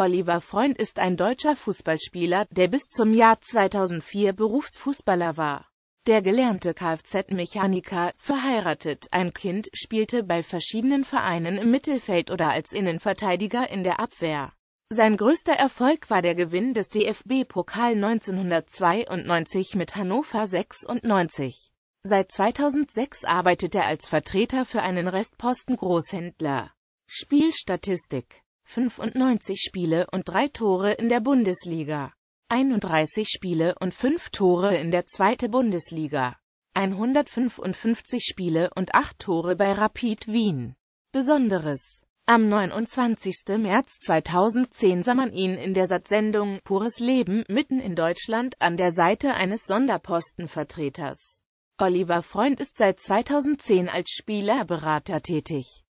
Oliver Freund ist ein deutscher Fußballspieler, der bis zum Jahr 2004 Berufsfußballer war. Der gelernte Kfz-Mechaniker, verheiratet, ein Kind, spielte bei verschiedenen Vereinen im Mittelfeld oder als Innenverteidiger in der Abwehr. Sein größter Erfolg war der Gewinn des DFB-Pokal 1992 mit Hannover 96. Seit 2006 arbeitet er als Vertreter für einen Restposten Großhändler. Spielstatistik 95 Spiele und 3 Tore in der Bundesliga. 31 Spiele und 5 Tore in der zweiten Bundesliga. 155 Spiele und 8 Tore bei Rapid Wien. Besonderes. Am 29. März 2010 sah man ihn in der Satzsendung Pures Leben mitten in Deutschland an der Seite eines Sonderpostenvertreters. Oliver Freund ist seit 2010 als Spielerberater tätig.